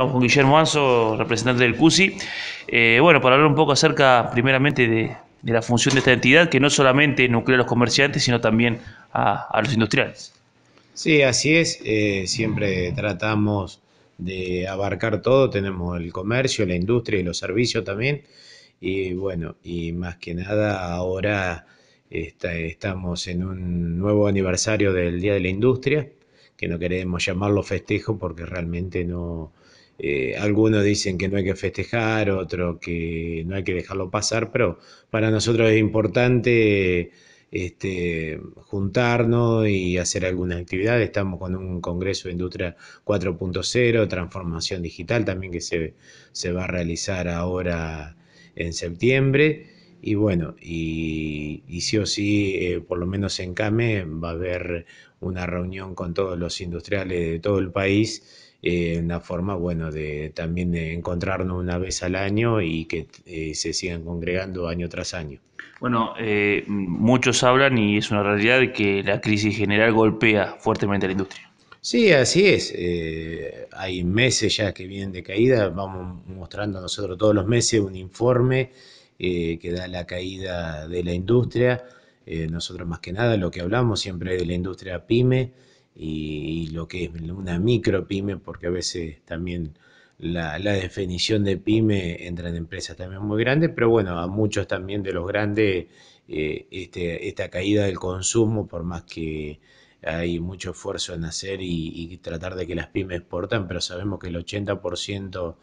Estamos con Guillermo Anzo, representante del CUSI. Eh, bueno, para hablar un poco acerca, primeramente, de, la función de esta entidad, que no solamente nuclea a los comerciantes, sino también a, los industriales. Sí, así es. Eh, siempre tratamos de abarcar todo. Tenemos el comercio, la industria y los servicios también. Y bueno, y más que nada ahora estamos en un nuevo aniversario del Día de la Industria, que no queremos llamarlo festejo porque realmente no, eh, algunos dicen que no hay que festejar, otros que no hay que dejarlo pasar, pero para nosotros es importante este, juntarnos y hacer alguna actividad. Estamos con un Congreso de Industria 4.0, transformación digital también que se, va a realizar ahora en septiembre. Y bueno, y, sí o sí, eh, por lo menos en CAME, va a haber una reunión con todos los industriales de todo el país una forma, bueno, de también encontrarnos una vez al año y que eh, se sigan congregando año tras año. Bueno, eh, muchos hablan y es una realidad que la crisis general golpea fuertemente la industria. Sí, así es. Eh, hay meses ya que vienen de caída. Vamos mostrando nosotros todos los meses un informe que da la caída de la industria. nosotros más que nada lo que hablamos siempre es de la industria pyme y, lo que es una micro pyme, porque a veces también la, la, definición de pyme entra en empresas también muy grandes, pero bueno, a muchos también de los grandes, eh, este, esta caída del consumo, por más que hay mucho esfuerzo en hacer y, tratar de que las pymes exportan, pero sabemos que el 80%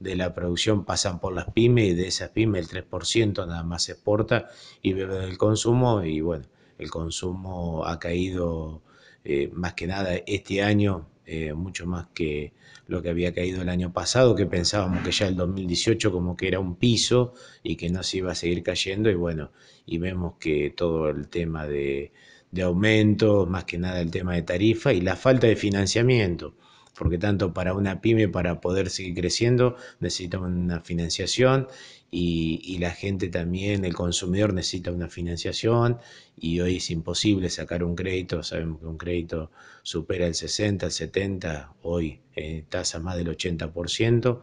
de la producción pasan por las pymes y de esas pymes el 3% nada más exporta y bebe del consumo y bueno, el consumo ha caído eh, más que nada este año, eh, mucho más que lo que había caído el año pasado, que pensábamos que ya el 2018 como que era un piso y que no se iba a seguir cayendo y bueno, y vemos que todo el tema de, de aumentos, más que nada el tema de tarifa y la falta de financiamiento porque tanto para una pyme, para poder seguir creciendo, necesita una financiación y, la gente también, el consumidor necesita una financiación y hoy es imposible sacar un crédito, sabemos que un crédito supera el 60, el 70, hoy eh, tasa más del 80%.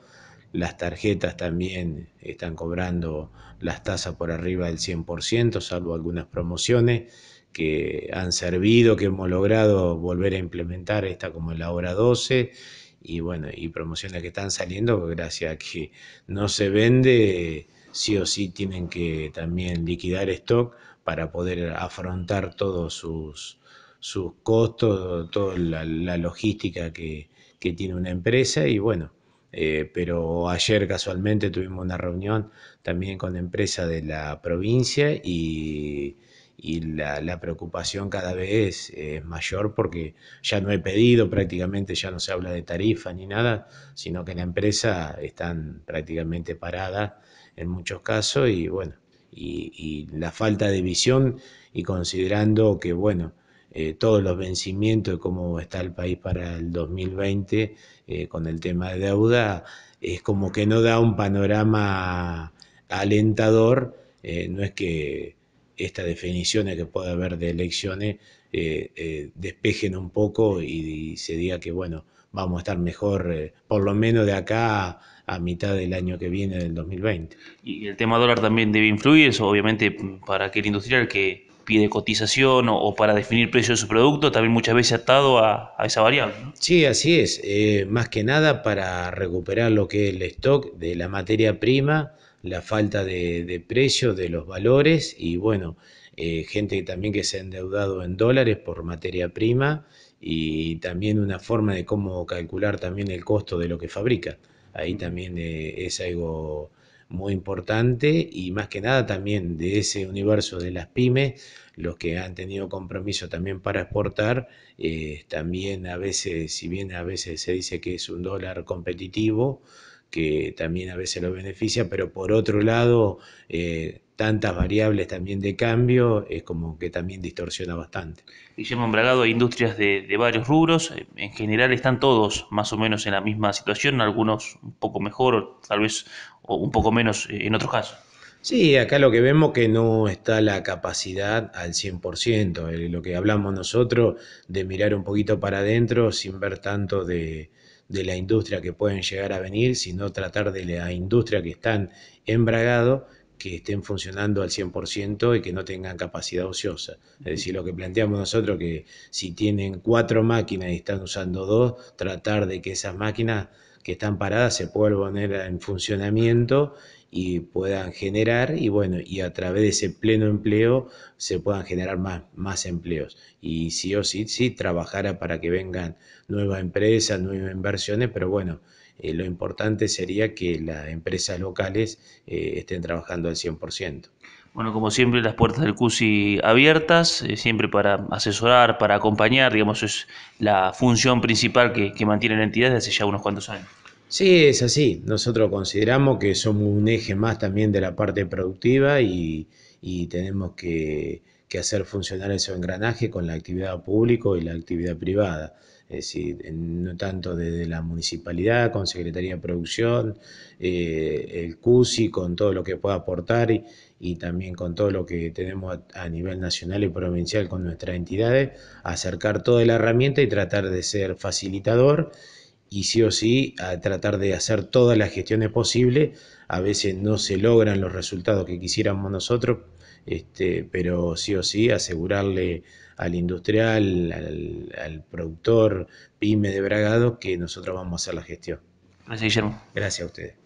Las tarjetas también están cobrando las tasas por arriba del 100%, salvo algunas promociones que han servido, que hemos logrado volver a implementar, esta como la hora 12 y bueno, y promociones que están saliendo gracias a que no se vende, sí o sí tienen que también liquidar stock para poder afrontar todos sus, sus costos, toda la, logística que, tiene una empresa y bueno. Eh, pero ayer casualmente tuvimos una reunión también con la empresa de la provincia y y la, preocupación cada vez es, mayor porque ya no he pedido, prácticamente ya no se habla de tarifa ni nada, sino que la empresa están prácticamente parada en muchos casos y bueno, y, la falta de visión y considerando que bueno, eh, todos los vencimientos de cómo está el país para el 2020 eh, con el tema de deuda, es como que no da un panorama alentador, eh, no es que estas definiciones que puede haber de elecciones eh, eh, despejen un poco y, se diga que, bueno, vamos a estar mejor, eh, por lo menos de acá a, mitad del año que viene, del 2020. Y el tema dólar también debe influir, eso obviamente para aquel industrial que pide cotización o, para definir precio de su producto, también muchas veces atado a, a esa variable. Sí, así es. más que nada para recuperar lo que es el stock de la materia prima, la falta de, precios de los valores y bueno, eh, gente también que se ha endeudado en dólares por materia prima y también una forma de cómo calcular también el costo de lo que fabrica. Ahí también eh, es algo muy importante y más que nada también de ese universo de las pymes, los que han tenido compromiso también para exportar, eh, también a veces, si bien a veces se dice que es un dólar competitivo, que también a veces lo beneficia, pero por otro lado, eh, tantas variables también de cambio es como que también distorsiona bastante. Guillermo Embragado, hay industrias de, varios rubros, eh, en general están todos más o menos en la misma situación, algunos un poco mejor, tal vez o un poco menos eh, en otros casos. Sí, acá lo que vemos que no está la capacidad al 100%, lo que hablamos nosotros de mirar un poquito para adentro sin ver tanto de, de la industria que pueden llegar a venir, sino tratar de la industria que están embragado, que estén funcionando al 100% y que no tengan capacidad ociosa. Es decir, lo que planteamos nosotros, que si tienen cuatro máquinas y están usando dos, tratar de que esas máquinas que están paradas se puedan poner en funcionamiento y puedan generar, y bueno, y a través de ese pleno empleo se puedan generar más, más empleos. Y sí o sí, sí, trabajara para que vengan nuevas empresas, nuevas inversiones, pero bueno, eh, lo importante sería que las empresas locales eh, estén trabajando al 100%. Bueno, como siempre, las puertas del CUSI abiertas, eh, siempre para asesorar, para acompañar, digamos, es la función principal que, que mantiene la entidad desde hace ya unos cuantos años. Sí, es así. Nosotros consideramos que somos un eje más también de la parte productiva y, tenemos que, hacer funcionar ese engranaje con la actividad pública y la actividad privada. Es decir, no tanto desde la municipalidad, con Secretaría de Producción, eh, el CUSI, con todo lo que pueda aportar y, y también con todo lo que tenemos a, nivel nacional y provincial con nuestras entidades, acercar toda la herramienta y tratar de ser facilitador y sí o sí a tratar de hacer todas las gestiones posibles. A veces no se logran los resultados que quisiéramos nosotros, este, pero sí o sí asegurarle al industrial, al, al productor, pyme de Bragado, que nosotros vamos a hacer la gestión. Gracias, Guillermo. Gracias a ustedes.